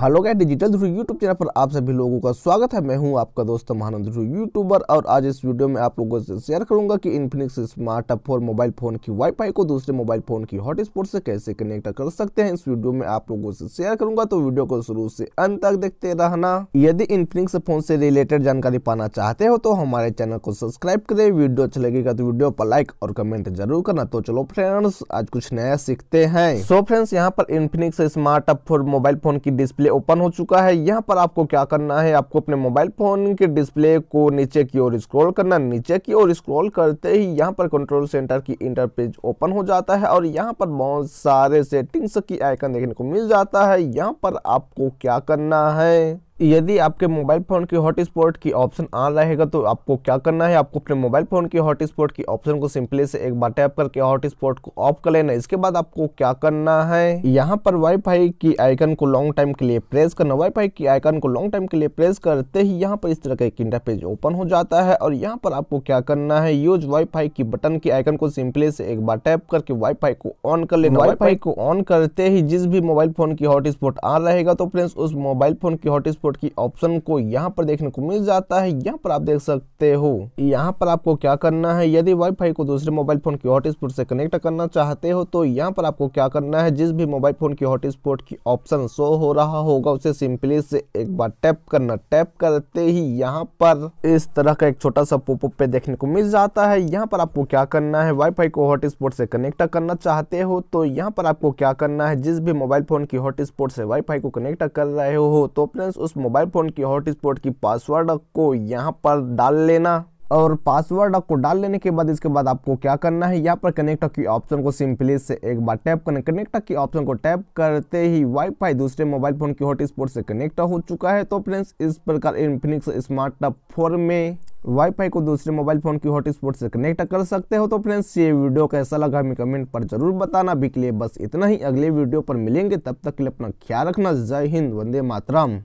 hello क्या digital ध्रुव YouTube channel पर आप सभी लोगों का स्वागत है मैं हूं आपका दोस्त महानंद ध्रुव यूट्यूबर और आज इस वीडियो में आप लोगों से शेयर करूंगा कि Infinix smart four mobile phone की वाईफाई को दूसरे मोबाइल फ़ोन की हॉटस्पॉट से कैसे कनेक्ट कर सकते हैं इस वीडियो में आप लोगों से शेयर करूंगा तो वीडियो को शुरू से अंत तक देखते रहना यदि इन्फिनिक्स फोन से रिलेटेड जानकारी पाना चाहते हो तो हमारे चैनल को सब्सक्राइब करें वीडियो अच्छा लगेगा तो वीडियो पर लाइक और कमेंट जरूर करना तो चलो फ्रेंड्स आज कुछ नया सीखते हैं सो फ्रेंड्स यहाँ पर Infinix smart four mobile phone की डिस्प्ले डिस्प्ले ओपन हो चुका है यहाँ पर आपको क्या करना है आपको अपने मोबाइल फ़ोन के डिस्प्ले को नीचे की ओर स्क्रॉल करना नीचे की ओर स्क्रॉल करते ही यहाँ पर कंट्रोल सेंटर की इंटरपेज ओपन हो जाता है और यहाँ पर बहुत सारे सेटिंग्स की आइकन देखने को मिल जाता है यहाँ पर आपको क्या करना है यदि आपके मोबाइल फ़ोन की हॉटस्पॉट की ऑप्शन आ रहेगा तो आपको क्या करना है आपको अपने मोबाइल फ़ोन की हॉटस्पॉट की ऑप्शन को सिंपली से एक बार टैप करके हॉटस्पॉट को ऑफ कर लेना इसके बाद आपको क्या करना है यहाँ पर वाईफाई की आइकन को लॉन्ग टाइम के लिए प्रेस करना वाईफाई की आइकन को लॉन्ग टाइम के लिए प्रेस करते ही यहाँ पर इस तरह का एक इंटरपेज ओपन हो जाता है और यहाँ पर आपको क्या करना है यूज वाईफाई की बटन की आइकन को सिंपली से एक बार टैप करके वाईफाई को ऑन कर लेना वाईफाई को ऑन करते ही जिस भी मोबाइल फ़ोन की हॉटस्पॉट आ रहेगा तो फ्रेंड्स उस मोबाइल फ़ोन की हॉटस्पॉट कोड की ऑप्शन को यहाँ पर देखने को मिल जाता है यहाँ पर आप देख सकते हो यहाँ पर आपको क्या करना है यदि वाईफाई को दूसरे मोबाइल फोन की हॉटस्पॉट से कनेक्ट करना चाहते हो तो यहाँ पर आपको क्या करना है जिस भी मोबाइल फोन की हॉटस्पॉट की ऑप्शन शो हो रहा होगा उसे सिंपली से एक बार टैप करना टैप करते ही यहाँ पर इस तरह का एक छोटा सा पोपअप पे देखने को मिल जाता है यहाँ पर आपको क्या करना है वाईफाई को हॉटस्पॉट से कनेक्ट करना चाहते हो तो यहाँ पर आपको क्या करना है जिस भी मोबाइल फोन की हॉटस्पॉट से वाईफाई को कनेक्ट कर रहे हो तो फ्रेंड्स उस मोबाइल फ़ोन की हॉटस्पॉट की पासवर्ड को यहाँ पर डाल लेना और पासवर्ड आपको डाल लेने के बाद इसके बाद आपको क्या करना है यहाँ पर कनेक्ट की ऑप्शन को सिंपली से एक बार टैप करना कनेक्ट की ऑप्शन को टैप करते ही वाईफाई दूसरे मोबाइल फ़ोन की हॉटस्पॉट से कनेक्ट हो चुका है तो फ्रेंड्स इस प्रकार इन्फिनिक्स स्मार्ट फोर में वाईफाई को दूसरे मोबाइल फ़ोन की हॉटस्पॉट से कनेक्ट कर सकते हो तो फ्रेंड्स ये वीडियो कैसा लगा हमें कमेंट पर जरूर बताना भी के लिए बस इतना ही अगले वीडियो पर मिलेंगे तब तक के लिए अपना ख्याल रखना जय हिंद वंदे मातरम